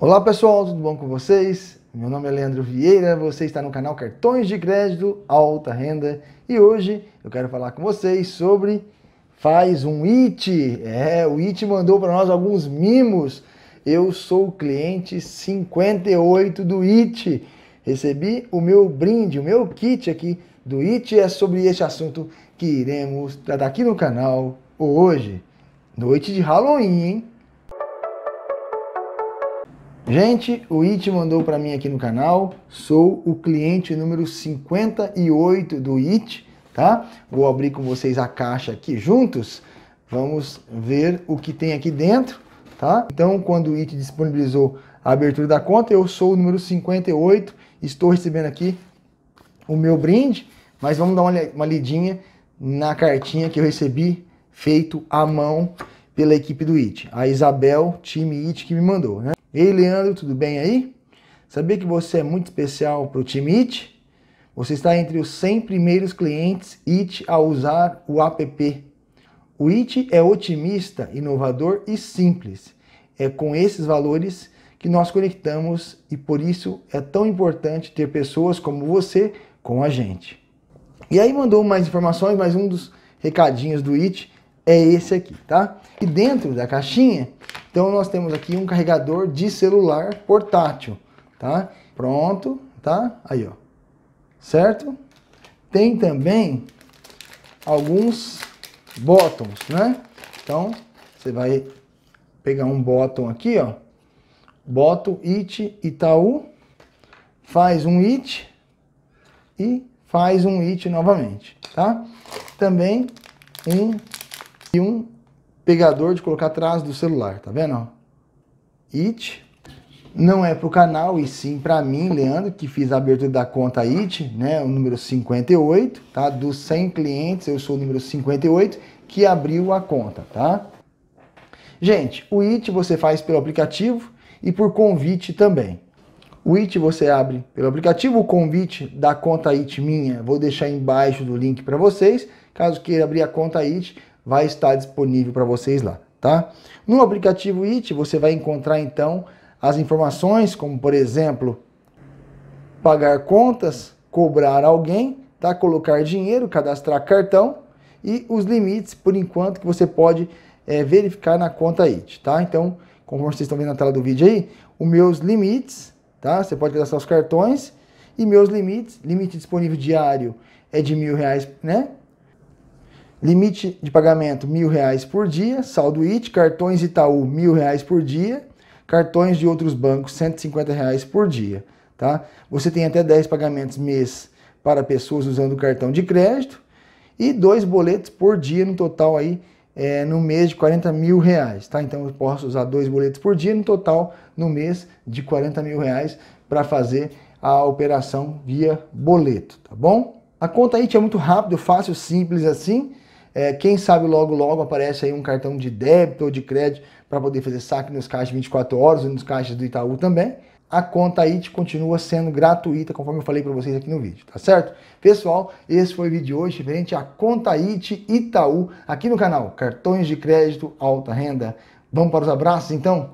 Olá pessoal, tudo bom com vocês? Meu nome é Leandro Vieira, você está no canal Cartões de Crédito Alta Renda e hoje eu quero falar com vocês sobre faz um IT. É, o IT mandou para nós alguns mimos. Eu sou o cliente 58 do IT. Recebi o meu brinde, o meu kit aqui do IT é sobre este assunto que iremos tratar aqui no canal hoje. Noite de Halloween, hein? Gente, o It mandou para mim aqui no canal. Sou o cliente número 58 do It, tá? Vou abrir com vocês a caixa aqui juntos. Vamos ver o que tem aqui dentro, tá? Então, quando o It disponibilizou a abertura da conta, eu sou o número 58, estou recebendo aqui o meu brinde, mas vamos dar uma, uma lidinha na cartinha que eu recebi feito à mão pela equipe do IT. A Isabel, time IT, que me mandou, né? Ei, Leandro, tudo bem aí? Sabia que você é muito especial para o time IT? Você está entre os 100 primeiros clientes IT a usar o app. O IT é otimista, inovador e simples. É com esses valores que nós conectamos e por isso é tão importante ter pessoas como você com a gente. E aí mandou mais informações, mas um dos recadinhos do IT é esse aqui, tá? E dentro da caixinha então nós temos aqui um carregador de celular portátil, tá? Pronto, tá? Aí, ó. Certo? Tem também alguns botões, né? Então, você vai pegar um botão aqui, ó. Boto it Itaú, faz um it e faz um it novamente, tá? Também um e um pegador de colocar atrás do celular, tá vendo? It não é para o canal, e sim para mim, Leandro, que fiz a abertura da conta IT, né, o número 58, tá? Dos 100 clientes, eu sou o número 58 que abriu a conta, tá? Gente, o IT você faz pelo aplicativo e por convite também. O IT você abre pelo aplicativo, o convite da conta IT minha, vou deixar embaixo do link para vocês, caso queira abrir a conta IT, vai estar disponível para vocês lá, tá? No aplicativo IT você vai encontrar então as informações, como por exemplo, pagar contas, cobrar alguém, tá? Colocar dinheiro, cadastrar cartão e os limites por enquanto que você pode é, verificar na conta IT, tá? Então, como vocês estão vendo na tela do vídeo aí, os meus limites, tá? Você pode cadastrar os cartões e meus limites, limite disponível diário é de mil reais, né? Limite de pagamento R$ reais por dia, saldo IT, cartões Itaú R$ reais por dia, cartões de outros bancos R$ reais por dia, tá? Você tem até 10 pagamentos mês para pessoas usando o cartão de crédito e dois boletos por dia no total aí é, no mês de 40 mil reais, tá? Então eu posso usar dois boletos por dia no total no mês de 40 mil reais para fazer a operação via boleto, tá bom? A conta aí é muito rápido, fácil, simples assim. É, quem sabe logo, logo aparece aí um cartão de débito ou de crédito para poder fazer saque nos caixas 24 horas e nos caixas do Itaú também. A conta IT continua sendo gratuita, conforme eu falei para vocês aqui no vídeo, tá certo? Pessoal, esse foi o vídeo de hoje referente à conta IT Itaú aqui no canal Cartões de Crédito Alta Renda. Vamos para os abraços então?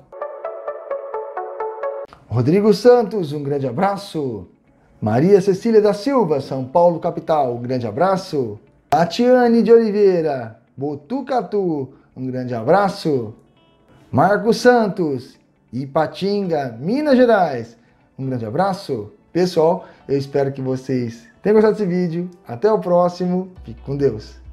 Rodrigo Santos, um grande abraço. Maria Cecília da Silva, São Paulo, capital, um grande abraço. Tatiane de Oliveira, Botucatu, um grande abraço. Marcos Santos, Ipatinga, Minas Gerais, um grande abraço. Pessoal, eu espero que vocês tenham gostado desse vídeo. Até o próximo. Fique com Deus.